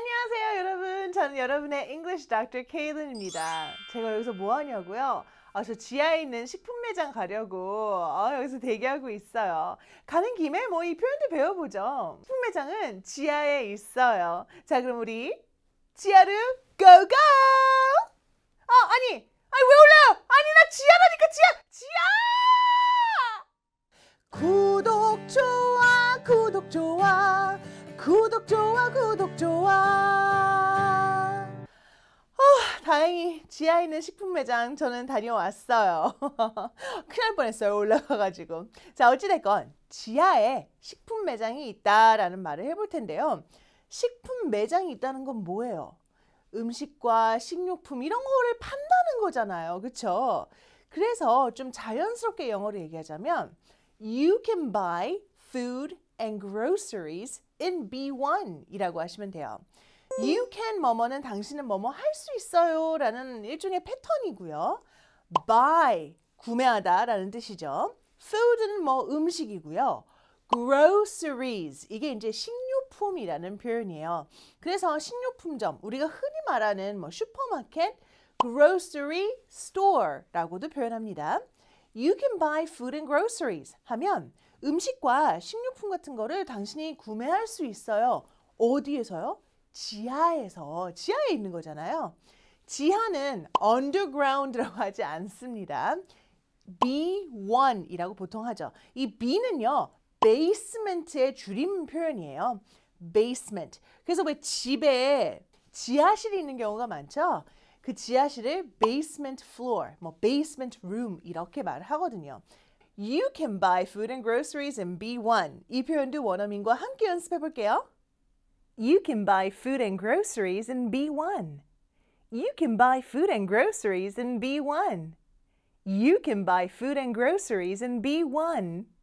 안녕하세요 여러분 저는 여러분의 English Doctor 케이든입니다 제가 여기서 뭐 하냐고요? 아, 저 지하에 있는 식품 매장 가려고 아, 여기서 대기하고 있어요 가는 김에 뭐 이 표현도 배워보죠 식품 매장은 지하에 있어요 자 그럼 우리 지하로 고고! 아 어, 아니 아니 왜올라 아니 나 지하라니까 지하! 지하! 구독 좋아 구독 좋아 구독 좋아 구독 좋아 어, 다행히 지하에 있는 식품 매장 저는 다녀왔어요 큰일 날 뻔했어요 올라가가지고 자 어찌됐건 지하에 식품 매장이 있다라는 말을 해볼 텐데요 식품 매장이 있다는 건 뭐예요? 음식과 식료품 이런 거를 판다는 거잖아요. 그렇 그래서 좀 자연스럽게 영어로 얘기하자면 you can buy food and groceries in B1 이라고 하시면 돼요. You can 뭐뭐는 당신은 뭐뭐 할 수 있어요 라는 일종의 패턴이고요. buy 구매하다 라는 뜻이죠. food는 뭐 음식이고요. groceries 이게 이제 식료품이라는 표현이에요. 그래서 식료품점 우리가 흔히 말하는 뭐 슈퍼마켓 grocery store라고도 표현합니다. You can buy food and groceries 하면 음식과 식료품 같은 거를 당신이 구매할 수 있어요. 어디에서요? 지하에서, 지하에 있는 거잖아요. 지하는 underground라고 하지 않습니다. B1이라고 보통 하죠. 이 B는요. basement의 줄임 표현이에요. basement. 그래서 왜 집에 지하실이 있는 경우가 많죠? 그 지하실을 basement floor, 뭐 basement room 이렇게 말하거든요. You can buy food and groceries in B1. 이 표현도 원어민과 함께 연습해 볼게요. You can buy food and groceries in B1. You can buy food and groceries in B1. You can buy food and groceries in B1.